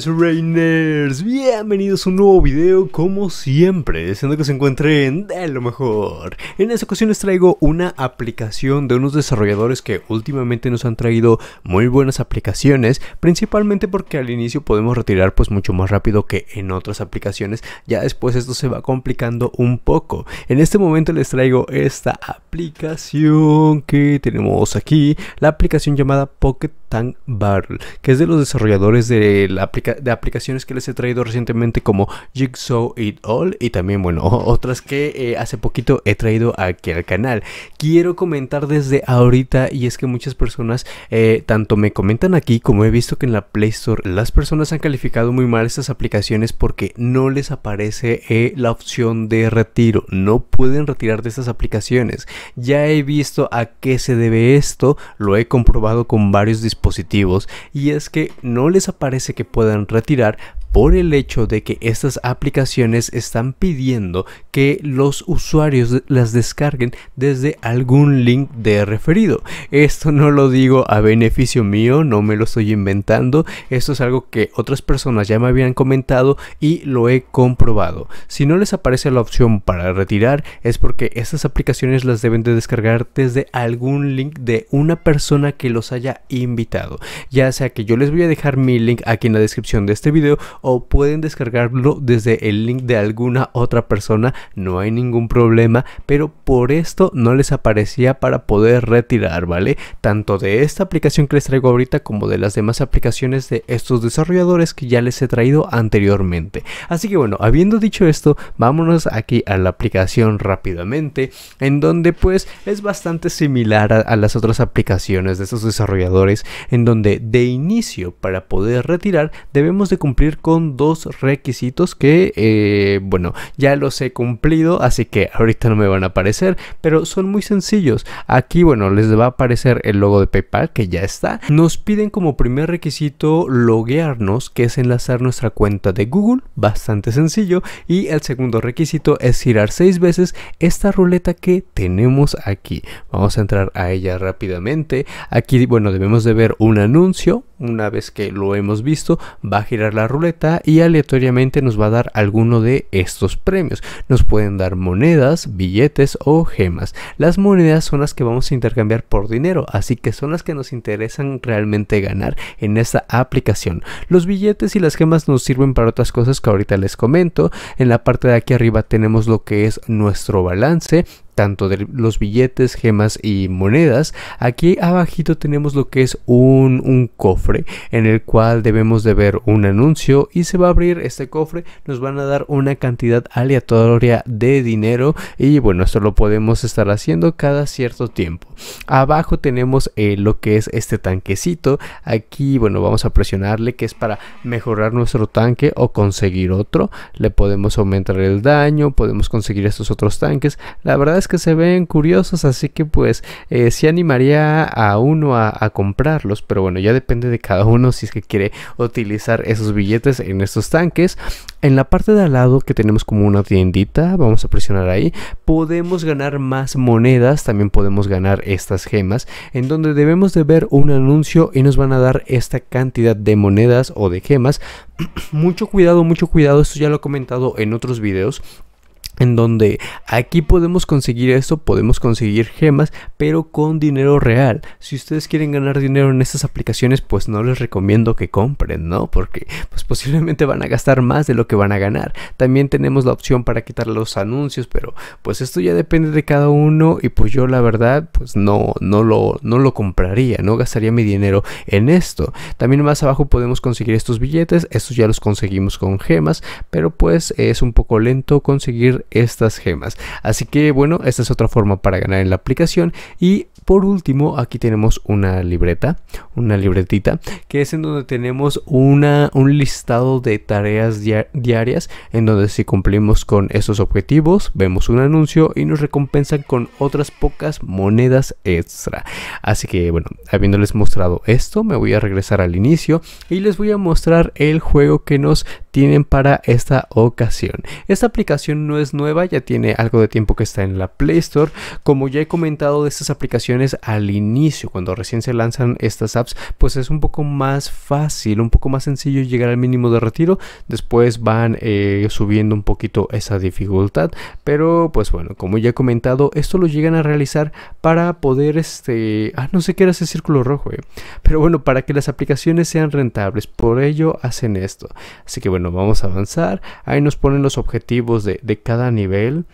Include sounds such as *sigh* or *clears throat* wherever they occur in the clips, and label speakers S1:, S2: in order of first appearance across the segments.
S1: it's raining. bienvenidos a un nuevo video como siempre, deseando que se encuentren de lo mejor. En esta ocasión les traigo una aplicación de unos desarrolladores que últimamente nos han traído muy buenas aplicaciones, principalmente porque al inicio podemos retirar pues mucho más rápido que en otras aplicaciones, ya después esto se va complicando un poco. En este momento les traigo esta aplicación que tenemos aquí, la aplicación llamada Pocket Tank Barrel, que es de los desarrolladores de, la de aplicaciones que les he traído recientemente como Jigsaw It All y también, bueno, *laughs* otras que eh, hace poquito he traído aquí al canal. Quiero comentar desde ahorita y es que muchas personas eh, tanto me comentan aquí como he visto que en la Play Store las personas han calificado muy mal estas aplicaciones porque no les aparece eh, la opción de retiro. No pueden retirar de estas aplicaciones. Ya he visto a qué se debe esto, lo he comprobado con varios dispositivos y es que no les aparece que puedan retirar, por el hecho de que estas aplicaciones están pidiendo que los usuarios las descarguen desde algún link de referido. Esto no lo digo a beneficio mío, no me lo estoy inventando, esto es algo que otras personas ya me habían comentado y lo he comprobado. Si no les aparece la opción para retirar es porque estas aplicaciones las deben de descargar desde algún link de una persona que los haya invitado. Ya sea que yo les voy a dejar mi link aquí en la descripción de este video o pueden descargarlo desde el link de alguna otra persona, no hay ningún problema, pero por esto no les aparecía para poder retirar, ¿vale? Tanto de esta aplicación que les traigo ahorita como de las demás aplicaciones de estos desarrolladores que ya les he traído anteriormente. Así que bueno, habiendo dicho esto, vámonos aquí a la aplicación rápidamente, en donde pues es bastante similar a, las otras aplicaciones de estos desarrolladores, en donde de inicio para poder retirar debemos de cumplir con con dos requisitos que, eh, bueno, ya los he cumplido, así que ahorita no me van a aparecer, pero son muy sencillos. Aquí, bueno, les va a aparecer el logo de PayPal, que ya está. Nos piden como primer requisito loguearnos, que es enlazar nuestra cuenta de Google, bastante sencillo. Y el segundo requisito es girar seis veces esta ruleta que tenemos aquí. Vamos a entrar a ella rápidamente. Aquí, bueno, debemos de ver un anuncio, una vez que lo hemos visto, va a girar la ruleta y aleatoriamente nos va a dar alguno de estos premios. Nos pueden dar monedas, billetes o gemas. Las monedas son las que vamos a intercambiar por dinero, así que son las que nos interesan realmente ganar en esta aplicación. Los billetes y las gemas nos sirven para otras cosas que ahorita les comento. En la parte de aquí arriba tenemos lo que es nuestro balance, tanto de los billetes, gemas y monedas, aquí abajito tenemos lo que es un, cofre en el cual debemos de ver un anuncio y se va a abrir este cofre, nos van a dar una cantidad aleatoria de dinero y bueno, esto lo podemos estar haciendo cada cierto tiempo. Abajo tenemos eh, lo que es este tanquecito, aquí bueno, vamos a presionarle que es para mejorar nuestro tanque o conseguir otro, le podemos aumentar el daño, podemos conseguir estos otros tanques, la verdad es que que se ven curiosos, así que pues eh, sí animaría a uno a, comprarlos, pero bueno, ya depende de cada uno si es que quiere utilizar esos billetes en estos tanques. En la parte de al lado que tenemos como una tiendita, vamos a presionar ahí, podemos ganar más monedas, también podemos ganar estas gemas, en donde debemos de ver un anuncio y nos van a dar esta cantidad de monedas o de gemas. *clears throat* mucho cuidado, mucho cuidado, esto ya lo he comentado en otros videos en donde aquí podemos conseguir esto, podemos conseguir gemas, pero con dinero real. Si ustedes quieren ganar dinero en estas aplicaciones, pues no les recomiendo que compren, ¿no? Porque pues posiblemente van a gastar más de lo que van a ganar. También tenemos la opción para quitar los anuncios, pero pues esto ya depende de cada uno y pues yo la verdad pues no no lo no lo compraría, no gastaría mi dinero en esto. También más abajo podemos conseguir estos billetes, estos ya los conseguimos con gemas, pero pues es un poco lento conseguir estas gemas. Así que bueno, esta es otra forma para ganar en la aplicación. Y por último, aquí tenemos una libreta, una libretita, que es en donde tenemos una, un listado de tareas diarias, en donde si cumplimos con estos objetivos, vemos un anuncio y nos recompensan con otras pocas monedas extra. Así que bueno, habiéndoles mostrado esto, me voy a regresar al inicio y les voy a mostrar el juego que nos tienen para esta ocasión. Esta aplicación no es nueva, ya tiene algo de tiempo que está en la Play Store. Como ya he comentado de estas aplicaciones al inicio, cuando recién se lanzan estas apps, pues es un poco más fácil, un poco más sencillo llegar al mínimo de retiro. Después van eh, subiendo un poquito esa dificultad, pero pues bueno, como ya he comentado, esto lo llegan a realizar para poder este, ah, no sé qué era ese círculo rojo, eh. pero bueno, para que las aplicaciones sean rentables, por ello hacen esto. Así que bueno, vamos a avanzar. Ahí nos ponen los objetivos de, cada nivel.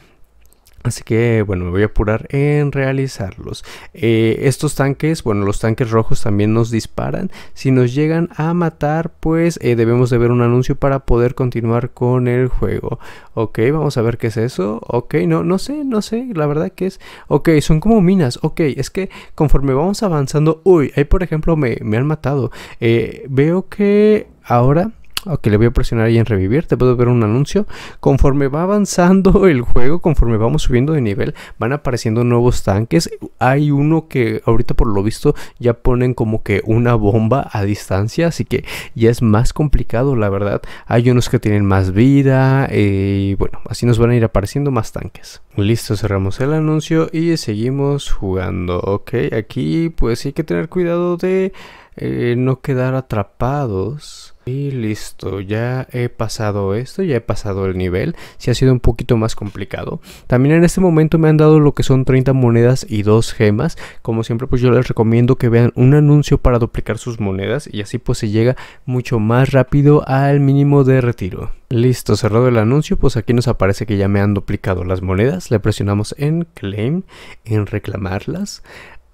S1: Así que bueno, me voy a apurar en realizarlos. Eh, estos tanques, bueno, los tanques rojos también nos disparan. Si nos llegan a matar, pues eh, debemos de ver un anuncio para poder continuar con el juego. Ok, vamos a ver qué es eso. Ok, no, no sé, no sé, la verdad que es... Ok, son como minas. Ok, es que conforme vamos avanzando... Uy, ahí por ejemplo me, han matado. Eh, veo que ahora Ok, le voy a presionar ahí en revivir. Te puedo ver un anuncio. Conforme va avanzando *laughs* el juego, conforme vamos subiendo de nivel, van apareciendo nuevos tanques. Hay uno que ahorita por lo visto ya ponen como que una bomba a distancia. Así que ya es más complicado, la verdad. Hay unos que tienen más vida. Eh, y bueno, así nos van a ir apareciendo más tanques. Listo, cerramos el anuncio y seguimos jugando. Ok, aquí pues hay que tener cuidado de eh, no quedar atrapados y listo, ya he pasado esto, ya he pasado el nivel, si ha sido un poquito más complicado. También en este momento me han dado lo que son 30 monedas y 2 gemas. Como siempre pues yo les recomiendo que vean un anuncio para duplicar sus monedas y así pues se llega mucho más rápido al mínimo de retiro. Listo, cerrado el anuncio, pues aquí nos aparece que ya me han duplicado las monedas. Le presionamos en claim, en reclamarlas.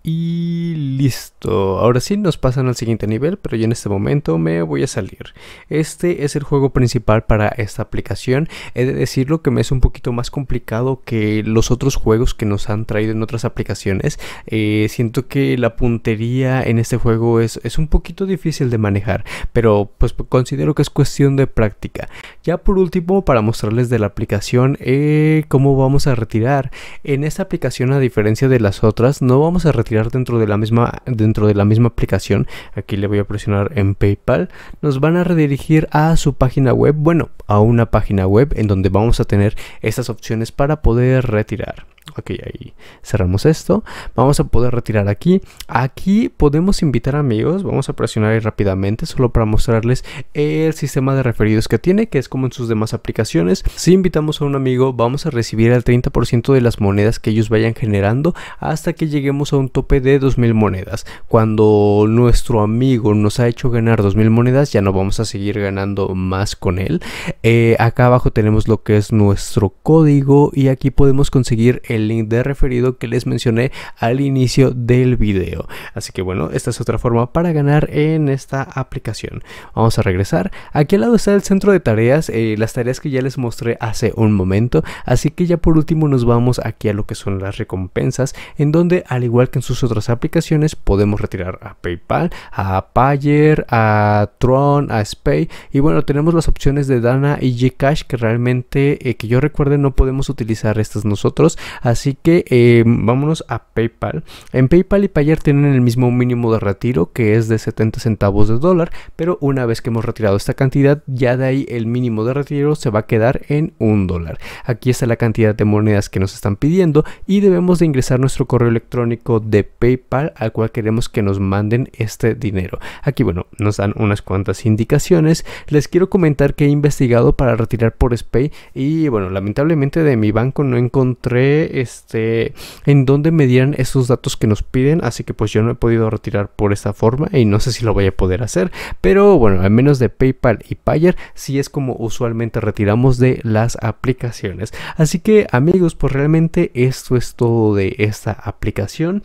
S1: Y listo, ahora sí nos pasan al siguiente nivel, pero yo en este momento me voy a salir. Este es el juego principal para esta aplicación. He de decirlo que me es un poquito más complicado que los otros juegos que nos han traído en otras aplicaciones. Eh, siento que la puntería en este juego es, un poquito difícil de manejar, pero pues considero que es cuestión de práctica. Ya por último, para mostrarles de la aplicación eh, cómo vamos a retirar. En esta aplicación, a diferencia de las otras, no vamos a retirar dentro de la misma, dentro de la misma aplicación, aquí le voy a presionar en PayPal, nos van a redirigir a su página web, bueno, a una página web en donde vamos a tener estas opciones para poder retirar. Ok, ahí cerramos esto. Vamos a poder retirar aquí. Aquí podemos invitar amigos. Vamos a presionar ahí rápidamente solo para mostrarles el sistema de referidos que tiene, que es como en sus demás aplicaciones. Si invitamos a un amigo, vamos a recibir el 30% de las monedas que ellos vayan generando hasta que lleguemos a un tope de 2.000 monedas. Cuando nuestro amigo nos ha hecho ganar 2.000 monedas, ya no vamos a seguir ganando más con él. Eh, acá abajo tenemos lo que es nuestro código y aquí podemos conseguir el link de referido que les mencioné al inicio del vídeo Así que bueno, esta es otra forma para ganar en esta aplicación. Vamos a regresar. Aquí al lado está el centro de tareas, eh, las tareas que ya les mostré hace un momento. Así que ya por último nos vamos aquí a lo que son las recompensas, en donde al igual que en sus otras aplicaciones podemos retirar a PayPal, a Payer, a Tron, a Spay. Y bueno, tenemos las opciones de Dana y Gcash que realmente, eh, que yo recuerde, no podemos utilizar estas nosotros. Así que em, vámonos a PayPal. En PayPal y Payer tienen el mismo mínimo de retiro que es de 70 centavos de dólar, pero una vez que hemos retirado esta cantidad, ya de ahí el mínimo de retiro se va a quedar en un dólar. Aquí está la cantidad de monedas que nos están pidiendo y debemos de ingresar nuestro correo electrónico de PayPal al cual queremos que nos manden este dinero. Aquí, bueno, nos dan unas cuantas indicaciones. Les quiero comentar que he investigado para retirar por Spay y, bueno, lamentablemente de mi banco no encontré este, en dónde me dieran esos datos que nos piden, así que pues yo no he podido retirar por esta forma y no sé si lo voy a poder hacer, pero bueno, al menos de PayPal y Payer si es como usualmente retiramos de las aplicaciones. Así que amigos, pues realmente esto es todo de esta aplicación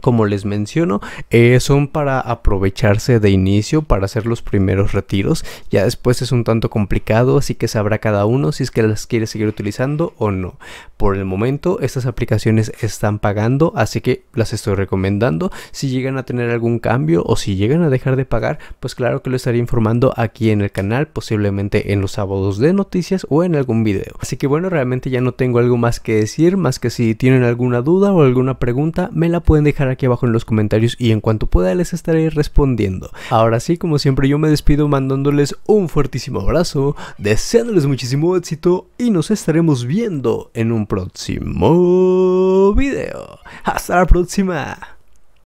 S1: como les menciono, eh, son para aprovecharse de inicio, para hacer los primeros retiros. Ya después es un tanto complicado, así que sabrá cada uno si es que las quiere seguir utilizando o no. Por el momento, estas aplicaciones están pagando, así que las estoy recomendando. Si llegan a tener algún cambio o si llegan a dejar de pagar, pues claro que lo estaré informando aquí en el canal, posiblemente en los sábados de noticias o en algún video. Así que bueno, realmente ya no tengo algo más que decir, más que si tienen alguna duda o alguna pregunta, me la pueden dejar aquí abajo en los comentarios y en cuanto pueda les estaré respondiendo. Ahora sí, como siempre yo me despido mandándoles un fuertísimo abrazo, deseándoles muchísimo éxito y nos estaremos viendo en un próximo video. Hasta la próxima.